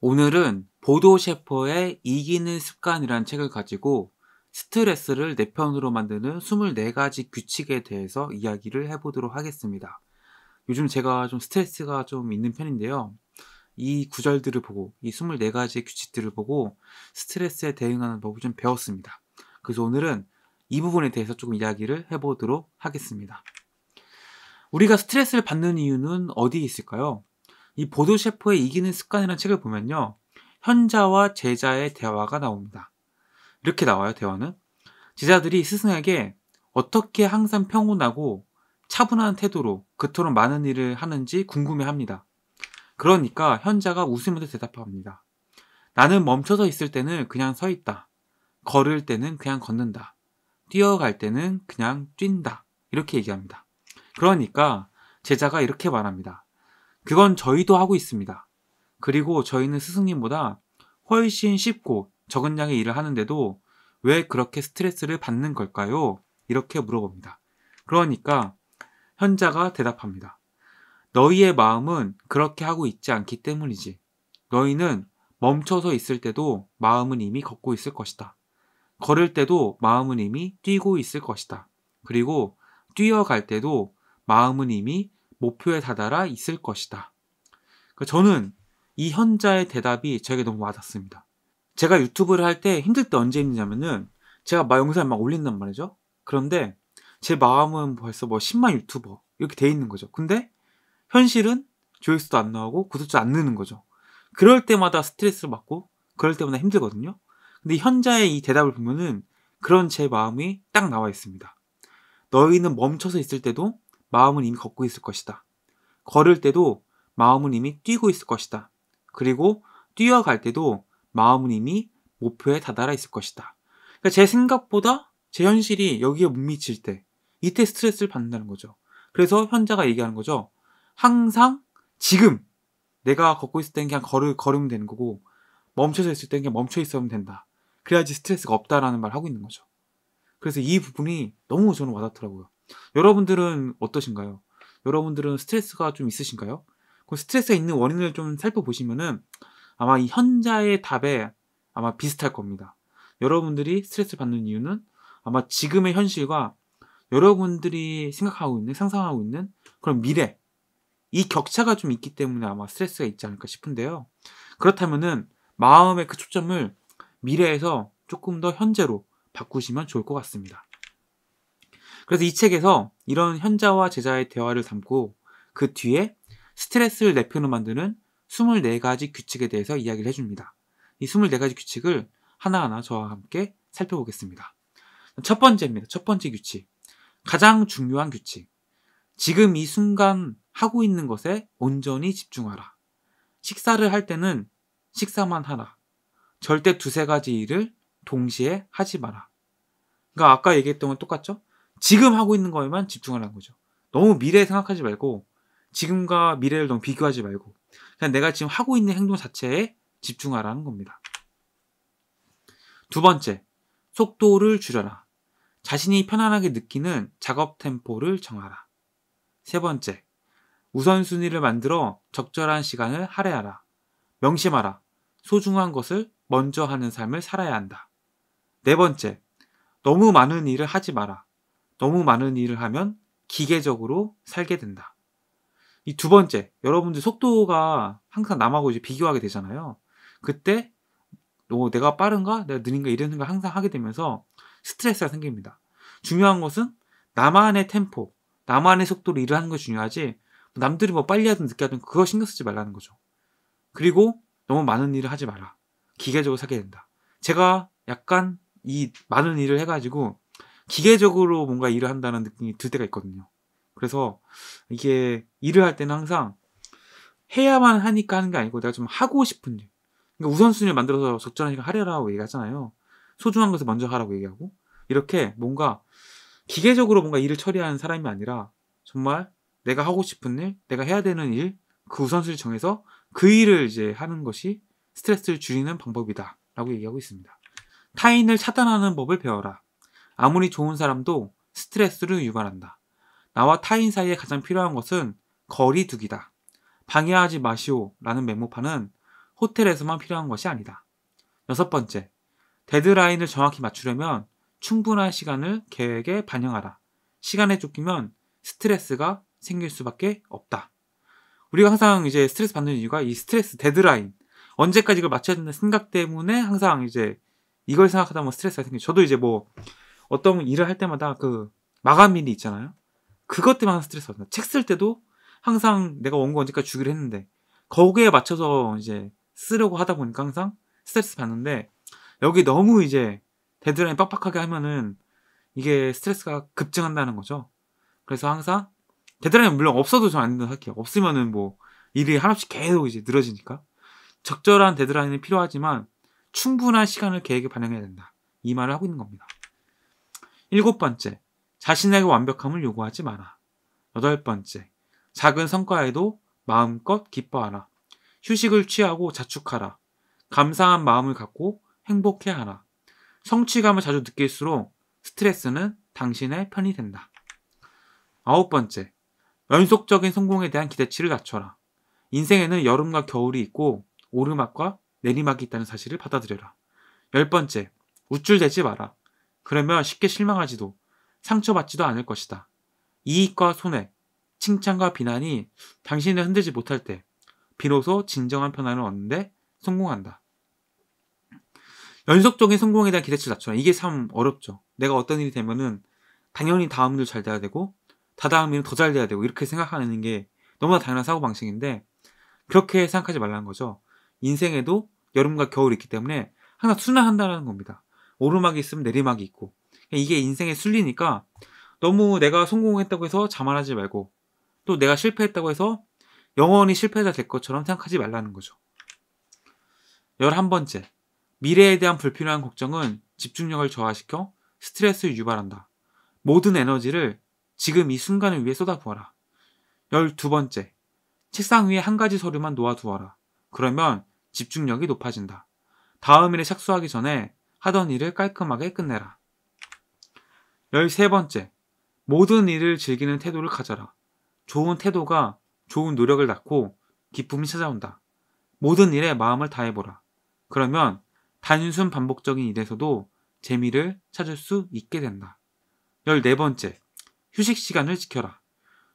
오늘은 보도 셰퍼의 이기는 습관이란 책을 가지고 스트레스를 내 편으로 만드는 24가지 규칙에 대해서 이야기를 해보도록 하겠습니다. 요즘 제가 좀 스트레스가 좀 있는 편인데요. 이 구절들을 보고, 이 24가지의 규칙들을 보고 스트레스에 대응하는 법을 좀 배웠습니다. 그래서 오늘은 이 부분에 대해서 조금 이야기를 해보도록 하겠습니다. 우리가 스트레스를 받는 이유는 어디에 있을까요? 이 보도 셰퍼의 이기는 습관이라는 책을 보면요. 현자와 제자의 대화가 나옵니다. 이렇게 나와요, 대화는. 제자들이 스승에게 어떻게 항상 평온하고 차분한 태도로 그토록 많은 일을 하는지 궁금해 합니다. 그러니까 현자가 웃으면서 대답합니다. 나는 멈춰서 있을 때는 그냥 서 있다. 걸을 때는 그냥 걷는다. 뛰어갈 때는 그냥 뛴다. 이렇게 얘기합니다. 그러니까 제자가 이렇게 말합니다. 그건 저희도 하고 있습니다. 그리고 저희는 스승님보다 훨씬 쉽고 적은 양의 일을 하는데도 왜 그렇게 스트레스를 받는 걸까요? 이렇게 물어봅니다. 그러니까 현자가 대답합니다. 너희의 마음은 그렇게 하고 있지 않기 때문이지. 너희는 멈춰서 있을 때도 마음은 이미 걷고 있을 것이다. 걸을 때도 마음은 이미 뛰고 있을 것이다. 그리고 뛰어갈 때도 마음은 이미 목표에 다다라 있을 것이다. 그러니까 저는 이 현자의 대답이 저에게 너무 와닿습니다. 제가 유튜브를 할 때 힘들 때 언제 힘드냐면은 제가 막 영상을 막 올린단 말이죠. 그런데 제 마음은 벌써 뭐 10만 유튜버 이렇게 돼 있는 거죠. 근데 현실은 조회수도 안 나오고 구독자 안 느는 거죠. 그럴 때마다 스트레스를 받고 그럴 때마다 힘들거든요. 근데 현자의 이 대답을 보면은 그런 제 마음이 딱 나와 있습니다. 너희는 멈춰서 있을 때도 마음은 이미 걷고 있을 것이다. 걸을 때도 마음은 이미 뛰고 있을 것이다. 그리고 뛰어갈 때도 마음은 이미 목표에 다다라 있을 것이다. 그러니까 제 생각보다 제 현실이 여기에 못 미칠 때 이때 스트레스를 받는다는 거죠. 그래서 현자가 얘기하는 거죠. 항상 지금 내가 걷고 있을 때는 그냥 걸을 걸으면 되는 거고 멈춰져 있을 때는 그냥 멈춰 있으면 된다. 그래야지 스트레스가 없다라는 말을 하고 있는 거죠. 그래서 이 부분이 너무 저는 와닿더라고요. 여러분들은 어떠신가요? 여러분들은 스트레스가 좀 있으신가요? 그 스트레스가 있는 원인을 좀 살펴보시면은 아마 이 현자의 답에 아마 비슷할 겁니다. 여러분들이 스트레스 를 받는 이유는 아마 지금의 현실과 여러분들이 생각하고 있는, 상상하고 있는 그런 미래. 이 격차가 좀 있기 때문에 아마 스트레스가 있지 않을까 싶은데요. 그렇다면은 마음의 그 초점을 미래에서 조금 더 현재로 바꾸시면 좋을 것 같습니다. 그래서 이 책에서 이런 현자와 제자의 대화를 담고 그 뒤에 스트레스를 내표로 만드는 24가지 규칙에 대해서 이야기를 해줍니다. 이 24가지 규칙을 하나하나 저와 함께 살펴보겠습니다. 첫 번째입니다. 첫 번째 규칙. 가장 중요한 규칙. 지금 이 순간 하고 있는 것에 온전히 집중하라. 식사를 할 때는 식사만 하라. 절대 두세 가지 일을 동시에 하지 마라. 그러니까 아까 얘기했던 건 똑같죠? 지금 하고 있는 거에만 집중하라는 거죠. 너무 미래 생각하지 말고 지금과 미래를 너무 비교하지 말고 그냥 내가 지금 하고 있는 행동 자체에 집중하라는 겁니다. 두 번째, 속도를 줄여라. 자신이 편안하게 느끼는 작업 템포를 정하라. 세 번째, 우선순위를 만들어 적절한 시간을 할애하라. 명심하라. 소중한 것을 먼저 하는 삶을 살아야 한다. 네 번째, 너무 많은 일을 하지 마라. 너무 많은 일을 하면 기계적으로 살게 된다. 이 두 번째, 여러분들 속도가 항상 남하고 이제 비교하게 되잖아요. 그때 어, 내가 빠른가? 내가 느린가? 이런 생각 항상 하게 되면서 스트레스가 생깁니다. 중요한 것은 나만의 템포, 나만의 속도로 일을 하는 게 중요하지 남들이 뭐 빨리 하든 늦게 하든 그거 신경 쓰지 말라는 거죠. 그리고 너무 많은 일을 하지 마라. 기계적으로 살게 된다. 제가 약간 이 많은 일을 해가지고 기계적으로 뭔가 일을 한다는 느낌이 들 때가 있거든요. 그래서 이게 일을 할 때는 항상 해야만 하니까 하는 게 아니고 내가 좀 하고 싶은 일. 그러니까 우선순위를 만들어서 적절한 시간 하려라고 얘기하잖아요. 소중한 것을 먼저 하라고 얘기하고 이렇게 뭔가 기계적으로 뭔가 일을 처리하는 사람이 아니라 정말 내가 하고 싶은 일, 내가 해야 되는 일, 그 우선순위 를 정해서 그 일을 이제 하는 것이 스트레스를 줄이는 방법이다라고 얘기하고 있습니다. 타인을 차단하는 법을 배워라. 아무리 좋은 사람도 스트레스를 유발한다. 나와 타인 사이에 가장 필요한 것은 거리두기다. 방해하지 마시오 라는 메모판은 호텔에서만 필요한 것이 아니다. 여섯 번째, 데드라인을 정확히 맞추려면 충분한 시간을 계획에 반영하라. 시간에 쫓기면 스트레스가 생길 수밖에 없다. 우리가 항상 이제 스트레스 받는 이유가 이 스트레스 데드라인 언제까지 이걸 맞춰야 된다는 생각 때문에 항상 이제 이걸 생각하다 보면 스트레스가 생겨. 저도 이제 뭐 어떤 일을 할 때마다 그 마감일이 있잖아요. 그것 때문에 스트레스 받는다. 책 쓸 때도 항상 내가 원고 언제까지 주기로 했는데 거기에 맞춰서 이제 쓰려고 하다 보니까 항상 스트레스 받는데 여기 너무 이제 데드라인 빡빡하게 하면은 이게 스트레스가 급증한다는 거죠. 그래서 항상 데드라인 물론 없어도 전안 된다고 할게요 없으면은 뭐 일이 하나씩 계속 이제 늘어지니까 적절한 데드라인이 필요하지만 충분한 시간을 계획에 반영해야 된다. 이 말을 하고 있는 겁니다. 일곱 번째, 자신에게 완벽함을 요구하지 마라. 여덟 번째, 작은 성과에도 마음껏 기뻐하라. 휴식을 취하고 자축하라. 감사한 마음을 갖고 행복해하라. 성취감을 자주 느낄수록 스트레스는 당신의 편이 된다. 아홉 번째, 연속적인 성공에 대한 기대치를 낮춰라. 인생에는 여름과 겨울이 있고 오르막과 내리막이 있다는 사실을 받아들여라. 열 번째, 우쭐대지 마라. 그러면 쉽게 실망하지도 상처받지도 않을 것이다. 이익과 손해, 칭찬과 비난이 당신을 흔들지 못할 때 비로소 진정한 편안을 얻는데 성공한다. 연속적인 성공에 대한 기대치를 낮춰라 이게 참 어렵죠. 내가 어떤 일이 되면은 당연히 다음 일도 잘 돼야 되고 다다음 일은 더 잘 돼야 되고 이렇게 생각하는 게 너무나 당연한 사고 방식인데 그렇게 생각하지 말라는 거죠. 인생에도 여름과 겨울이 있기 때문에 항상 순환한다는 겁니다. 오르막이 있으면 내리막이 있고 이게 인생의 순리니까 너무 내가 성공했다고 해서 자만하지 말고 또 내가 실패했다고 해서 영원히 실패자 될 것처럼 생각하지 말라는 거죠. 11번째. 미래에 대한 불필요한 걱정은 집중력을 저하시켜 스트레스를 유발한다. 모든 에너지를 지금 이 순간을 위해 쏟아부어라. 12번째. 책상 위에 한 가지 서류만 놓아두어라. 그러면 집중력이 높아진다. 다음 일에 착수하기 전에 하던 일을 깔끔하게 끝내라. 13번째. 모든 일을 즐기는 태도를 가져라. 좋은 태도가 좋은 노력을 낳고 기쁨이 찾아온다. 모든 일에 마음을 다해보라. 그러면 단순 반복적인 일에서도 재미를 찾을 수 있게 된다. 14번째. 휴식 시간을 지켜라.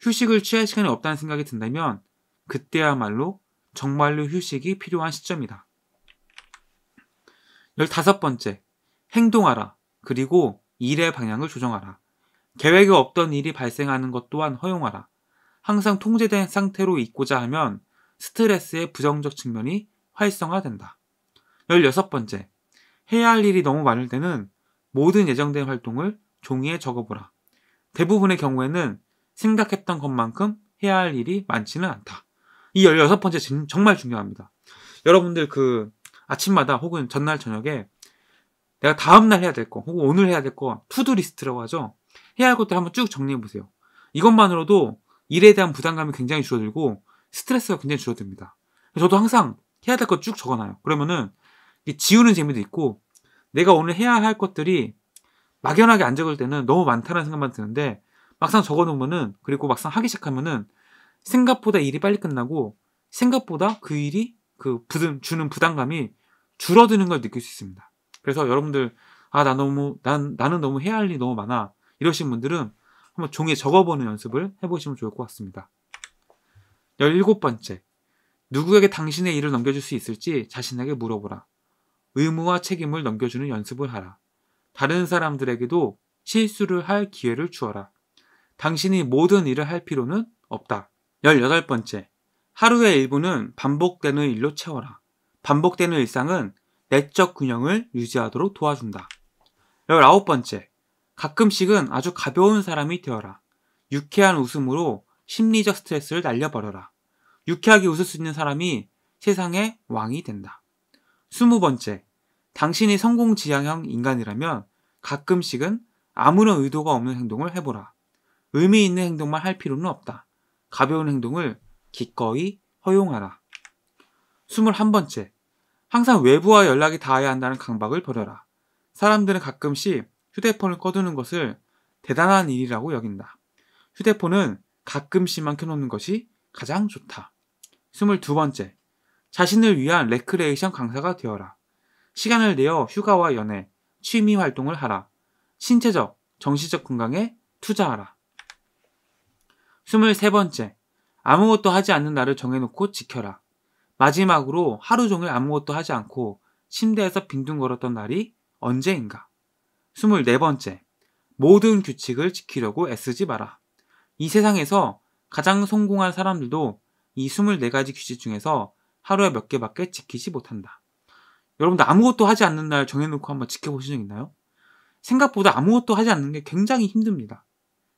휴식을 취할 시간이 없다는 생각이 든다면 그때야말로 정말로 휴식이 필요한 시점이다. 열다섯 번째, 행동하라. 그리고 일의 방향을 조정하라. 계획이 없던 일이 발생하는 것 또한 허용하라. 항상 통제된 상태로 있고자 하면 스트레스의 부정적 측면이 활성화된다. 열여섯 번째, 해야 할 일이 너무 많을 때는 모든 예정된 활동을 종이에 적어보라. 대부분의 경우에는 생각했던 것만큼 해야 할 일이 많지는 않다. 이 열여섯 번째 정말 중요합니다. 여러분들 그 아침마다 혹은 전날 저녁에 내가 다음날 해야 될 거, 혹은 오늘 해야 될 거, 투두 리스트라고 하죠. 해야 할 것들 한번 쭉 정리해 보세요. 이것만으로도 일에 대한 부담감이 굉장히 줄어들고 스트레스가 굉장히 줄어듭니다. 저도 항상 해야 될 거 쭉 적어놔요. 그러면은 지우는 재미도 있고 내가 오늘 해야 할 것들이 막연하게 안 적을 때는 너무 많다는 생각만 드는데 막상 적어놓으면은 그리고 막상 하기 시작하면은 생각보다 일이 빨리 끝나고 생각보다 그 일이 그 부담, 주는 부담감이 줄어드는 걸 느낄 수 있습니다. 그래서 여러분들, 아, 나 너무, 난, 나는 너무 해야 할 일이 너무 많아. 이러신 분들은 한번 종이에 적어보는 연습을 해보시면 좋을 것 같습니다. 17번째. 누구에게 당신의 일을 넘겨줄 수 있을지 자신에게 물어보라. 의무와 책임을 넘겨주는 연습을 하라. 다른 사람들에게도 실수를 할 기회를 주어라. 당신이 모든 일을 할 필요는 없다. 18번째. 하루의 일부는 반복되는 일로 채워라. 반복되는 일상은 내적 균형을 유지하도록 도와준다. 19번째. 가끔씩은 아주 가벼운 사람이 되어라. 유쾌한 웃음으로 심리적 스트레스를 날려버려라. 유쾌하게 웃을 수 있는 사람이 세상의 왕이 된다. 20번째. 당신이 성공 지향형 인간이라면 가끔씩은 아무런 의도가 없는 행동을 해보라. 의미 있는 행동만 할 필요는 없다. 가벼운 행동을 기꺼이 허용하라. 21번째. 항상 외부와 연락이 닿아야 한다는 강박을 버려라. 사람들은 가끔씩 휴대폰을 꺼두는 것을 대단한 일이라고 여긴다. 휴대폰은 가끔씩만 켜놓는 것이 가장 좋다. 22번째. 자신을 위한 레크레이션 강사가 되어라. 시간을 내어 휴가와 연애, 취미 활동을 하라. 신체적, 정신적 건강에 투자하라. 23번째. 아무것도 하지 않는 날을 정해놓고 지켜라. 마지막으로 하루 종일 아무것도 하지 않고 침대에서 빈둥거렸던 날이 언제인가? 24번째. 모든 규칙을 지키려고 애쓰지 마라. 이 세상에서 가장 성공한 사람들도 이 24가지 규칙 중에서 하루에 몇 개밖에 지키지 못한다. 여러분들 아무것도 하지 않는 날 정해놓고 한번 지켜보신 적 있나요? 생각보다 아무것도 하지 않는 게 굉장히 힘듭니다.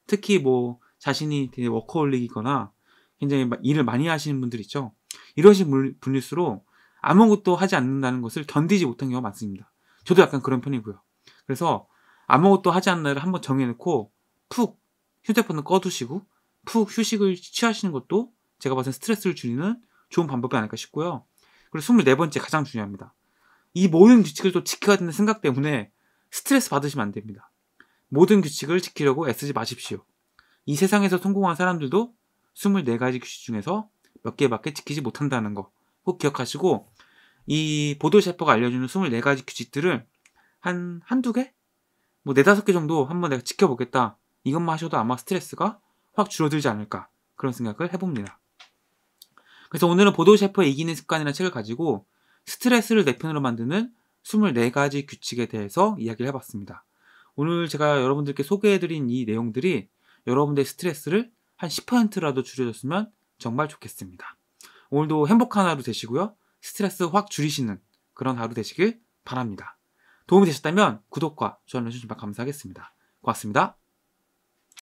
특히 뭐 자신이 되게 워커홀릭이거나 굉장히 일을 많이 하시는 분들 있죠. 이러신 분일수록 아무것도 하지 않는다는 것을 견디지 못한 경우가 많습니다. 저도 약간 그런 편이고요. 그래서 아무것도 하지 않는 날을 한번 정해놓고 푹 휴대폰을 꺼두시고 푹 휴식을 취하시는 것도 제가 봤을 때 스트레스를 줄이는 좋은 방법이 아닐까 싶고요. 그리고 24번째 가장 중요합니다. 이 모든 규칙을 또 지켜야 되는 생각 때문에 스트레스 받으시면 안 됩니다. 모든 규칙을 지키려고 애쓰지 마십시오. 이 세상에서 성공한 사람들도 24가지 규칙 중에서 몇 개밖에 지키지 못한다는 거 꼭 기억하시고 이 보도 셰퍼가 알려주는 24가지 규칙들을 한 한두 개? 뭐 네다섯 개 정도 한번 내가 지켜보겠다 이것만 하셔도 아마 스트레스가 확 줄어들지 않을까 그런 생각을 해봅니다. 그래서 오늘은 보도 셰퍼의 이기는 습관이라는 책을 가지고 스트레스를 내 편으로 만드는 24가지 규칙에 대해서 이야기를 해봤습니다. 오늘 제가 여러분들께 소개해드린 이 내용들이 여러분들의 스트레스를 한 10%라도 줄여줬으면 정말 좋겠습니다. 오늘도 행복한 하루 되시고요. 스트레스 확 줄이시는 그런 하루 되시길 바랍니다. 도움이 되셨다면 구독과 좋아요 눌러주시면 감사하겠습니다. 고맙습니다.